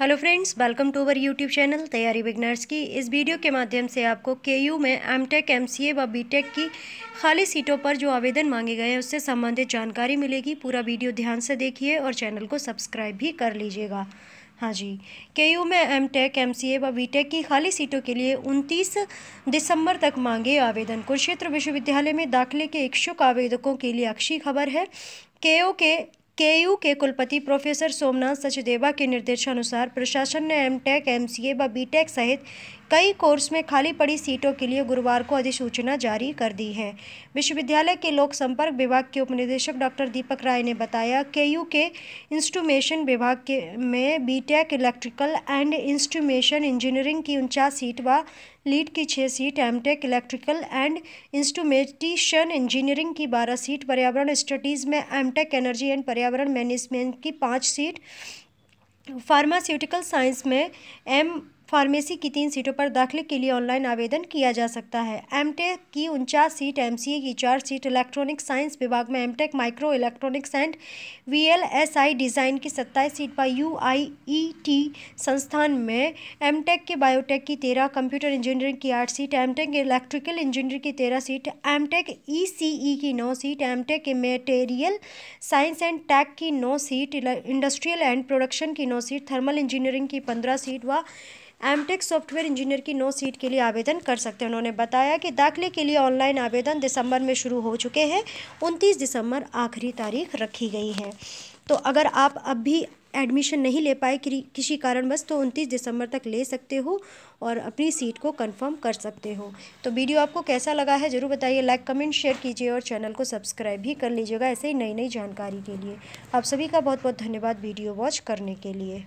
hello friends welcome to our YouTube channel तैयारी beginners की इस वीडियो के माध्यम से आपको केयू में एमटेक एमसीए व बीटेक की खाली सीटों पर जो आवेदन मांगे गए हैं उससे संबंधित जानकारी मिलेगी पूरा वीडियो ध्यान से देखिए और चैनल को सब्सक्राइब भी कर लीजिएगा हाँ जी के यू में M Tech M C A व बी टेक की खाली सीटों के लिए 29 दिसंबर तक मांगे आवेदन कुरुक्षेत्र विश्वविद्यालय में दाखिले के इच्छुक आवेदकों के लिए अच्छी खबर है के ओ के केयू के कुलपति प्रोफेसर सोमनाथ सचदेवा के निर्देशानुसार प्रशासन ने एमटेक एमसीए व बीटेक सहित कई कोर्स में खाली पड़ी सीटों के लिए गुरुवार को अधिसूचना जारी कर दी है विश्वविद्यालय के लोक संपर्क विभाग के उपनिदेशक डॉक्टर दीपक राय ने बताया के यू के इंस्ट्रूमेशन विभाग के में B Tech electrical and instrumentation engineering की उनचास सीट व लीड की छः seat M Tech electrical and instrumentation engineering की बारह सीट पर्यावरण स्टडीज़ में एमटेक एनर्जी एंड पर्यावरण मैनेजमेंट की पाँच सीट फार्मास्यूटिकल साइंस में एम फार्मेसी की तीन सीटों पर दाखिले के लिए ऑनलाइन आवेदन किया जा सकता है एमटेक e की उनचास सीट एमसीए की चार सीट इलेक्ट्रॉनिक साइंस विभाग में M Tech e micro electronics and VLSI design की सत्ताईस सीट व यूआईईटी e संस्थान में एमटेक के बायोटेक की तेरह कंप्यूटर इंजीनियरिंग की आठ सीट एमटेक इलेक्ट्रिकल इंजीनियरिंग की तेरह सीट एमटेक ई की नौ seat M Tech material science and tech की नौ सीट इंडस्ट्रियल एंड प्रोडक्शन की नौ सीट थर्मल इंजीनियरिंग की पंद्रह सीट व एमटेक सॉफ्टवेयर इंजीनियर की नौ सीट के लिए आवेदन कर सकते हैं उन्होंने बताया कि दाखिले के लिए ऑनलाइन आवेदन दिसंबर में शुरू हो चुके हैं उनतीस दिसंबर आखिरी तारीख रखी गई है तो अगर आप अब भी एडमिशन नहीं ले पाए किसी कारणवश तो 29 दिसंबर तक ले सकते हो और अपनी सीट को कंफर्म कर सकते हो तो वीडियो आपको कैसा लगा है ज़रूर बताइए लाइक कमेंट शेयर कीजिए और चैनल को सब्सक्राइब भी कर लीजिएगा ऐसे ही नई नई जानकारी के लिए आप सभी का बहुत बहुत धन्यवाद वीडियो वॉच करने के लिए